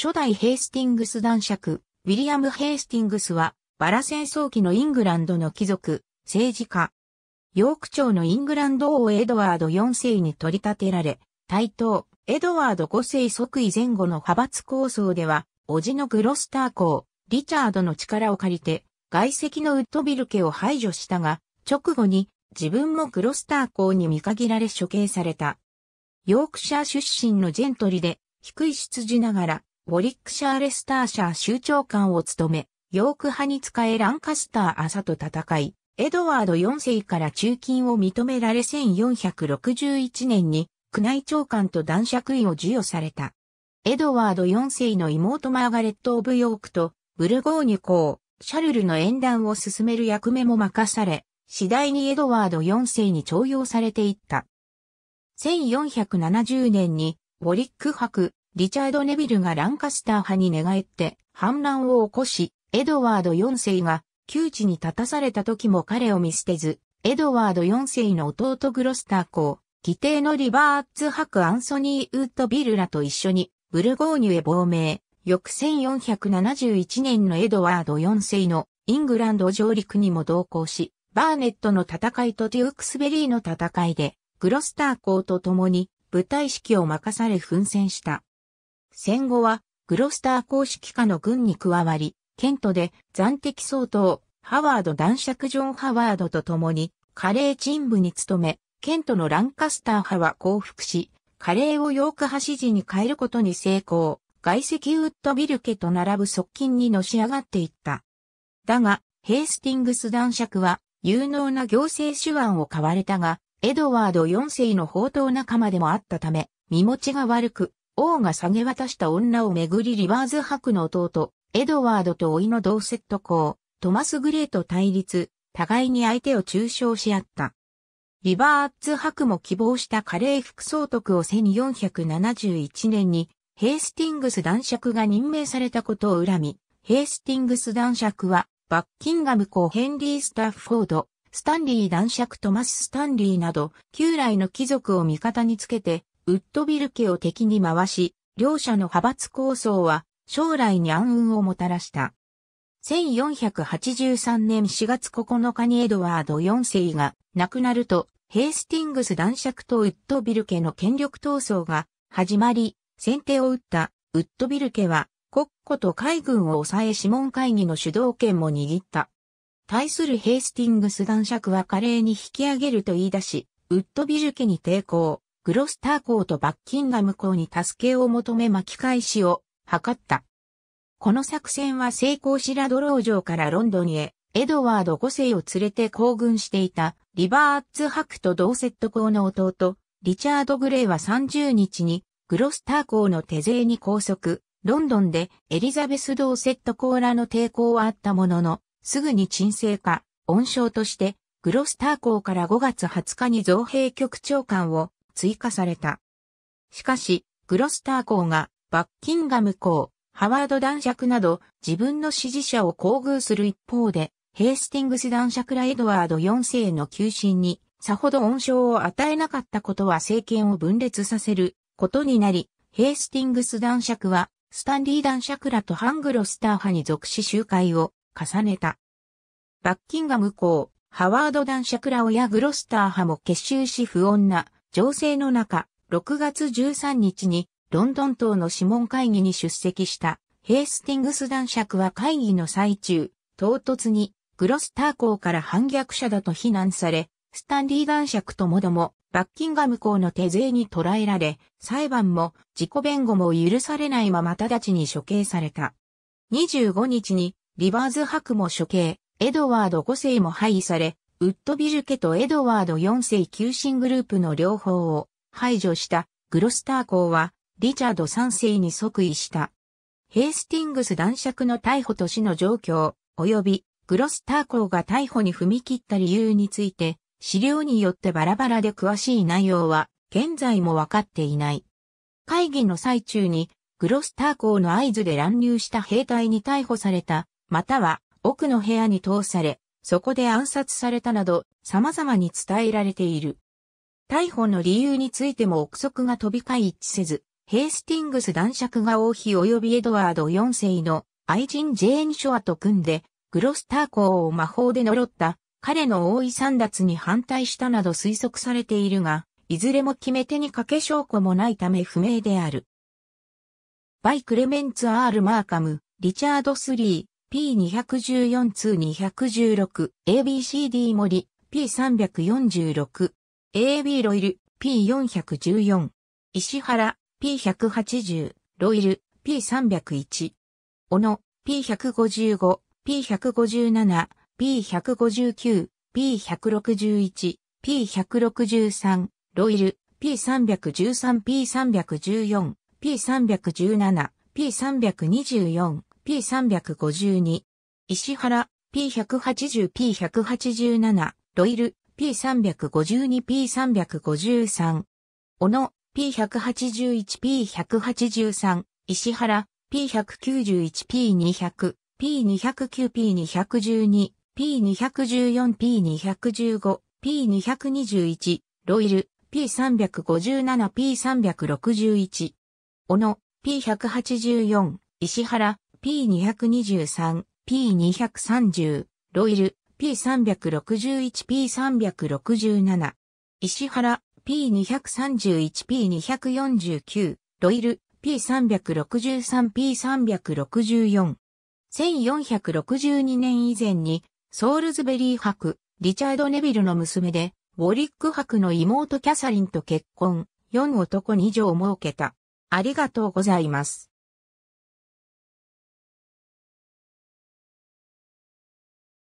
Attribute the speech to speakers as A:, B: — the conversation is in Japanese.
A: 初代ヘイスティングス男爵、ウィリアム・ヘイスティングスは、バラ戦争期のイングランドの貴族、政治家。ヨーク朝のイングランド王エドワード4世に取り立てられ、対等、エドワード5世即位前後の派閥構想では、叔父のグロスター公、リチャードの力を借りて、外籍のウッドビル家を排除したが、直後に自分もグロスター公に見限られ処刑された。ヨークシャー出身のジェントリで、低い出自ながら、ウォリックシャーレスターシャー州長官を務め、ヨーク派に仕えランカスター朝と戦い、エドワード4世から中金を認められ1461年に宮内長官と男爵位を授与された。エドワード4世の妹マーガレット・オブ・ヨークとブルゴーニュ公、シャルルの縁談を進める役目も任され、次第にエドワード4世に徴用されていった。1470年にウォリック博、リチャード・ネビルがランカスター派に寝返って反乱を起こし、エドワード4世が窮地に立たされた時も彼を見捨てず、エドワード4世の弟グロスター公、義弟のリバーツ博アンソニー・ウッド・ビルらと一緒にブルゴーニュへ亡命、翌1471年のエドワード4世のイングランド上陸にも同行し、バーネットの戦いとデュークスベリーの戦いで、グロスター公と共に舞台指揮を任され奮戦した。戦後はグロスター公式下の軍に加わり、ケントで暫敵総統、ハワード男爵ジョン・ハワードと共に、カレー鎮部に勤め、ケントのランカスター派は降伏し、カレーをヨーク派支持に変えることに成功、外籍ウッドビル家と並ぶ側近にのし上がっていった。だが、ヘースティングス男爵は、有能な行政手腕を買われたが、エドワード4世の宝刀仲間でもあったため、身持ちが悪く、王が下げ渡した女をめぐりリバーズ伯の弟、エドワードと甥の同セット公、トマス・グレーと対立、互いに相手を中傷し合った。リバーズ伯も希望したカレー副総督を1471年に、ヘイスティングス男爵が任命されたことを恨み、ヘイスティングス男爵は、バッキンガム公ヘンリー・スタッフォード、スタンリー男爵トマス・スタンリーなど、旧来の貴族を味方につけて、ウッドビル家を敵に回し、両者の派閥構想は将来に暗雲をもたらした。1483年4月9日にエドワード4世が亡くなると、ヘイスティングス男爵とウッドビル家の権力闘争が始まり、先手を打ったウッドビル家は国庫と海軍を抑え諮問会議の主導権も握った。対するヘイスティングス男爵は華麗に引き上げると言い出し、ウッドビル家に抵抗。グロスター校とバッキンガム校に助けを求め巻き返しを図った。この作戦は成功しラドロー城からロンドンへ、エドワード5世を連れて行軍していたリバーアッツクとドーセット校の弟、リチャード・グレイは30日にグロスター校の手勢に拘束、ロンドンでエリザベス・ドーセット校らの抵抗はあったものの、すぐに沈静化、恩賞として、グロスター校から5月20日に造幣局長官を追加された。しかし、グロスター校がバッキンガム校、ハワード男爵など自分の支持者を厚遇する一方で、ヘースティングス男爵らエドワード4世の急進にさほど恩賞を与えなかったことは政権を分裂させることになり、ヘースティングス男爵はスタンリー男爵らとハングロスター派に属し集会を重ねた。バッキンガム校、ハワード男爵ら親グロスター派も結集し不穏な情勢の中、6月13日にロンドン島の諮問会議に出席したヘイスティングス男爵は会議の最中、唐突にグロスター校から反逆者だと非難され、スタンリー男爵ともどもバッキンガム校の手勢に捕らえられ、裁判も自己弁護も許されないまま直ちに処刑された。25日にリバーズ博も処刑、エドワード5世も廃位され、ウッドビル家とエドワード4世旧神グループの両方を排除したグロスター公はリチャード3世に即位した。ヘイスティングス男爵の逮捕と死の状況、及びグロスター公が逮捕に踏み切った理由について、資料によってバラバラで詳しい内容は現在もわかっていない。会議の最中にグロスター公の合図で乱入した兵隊に逮捕された、または奥の部屋に通され、そこで暗殺されたなど、様々に伝えられている。逮捕の理由についても憶測が飛び交い一致せず、ヘイスティングス男爵が王妃及びエドワード4世の愛人ジェーン・ショアと組んで、グロスター公を魔法で呪った彼の王位三奪に反対したなど推測されているが、いずれも決め手にかけ証拠もないため不明である。バイ・クレメンツ・アール・マーカム、リチャード・スリー、P214 216、ABCD 森、P346、AB ロイル、P414、石原、P180、ロイル、P301、小野、P155、P157、P159、P161、P163、ロイル、P313、P314、P317、P324、P352、石原、P180、P187、ロイル、P352、P353、小野、P181、P183、石原、P191、P200、P209、P212、P214、P215、P221、ロイル、P357、P361、小野、P184、石原、P223、P230、ロイル、P361、P367、石原、P231、P249、ロイル、P363、P364。1462年以前に、ソールズベリー博、リチャード・ネビルの娘で、ウォリック博の妹キャサリンと結婚、4男2女を設けた。ありがとうございます。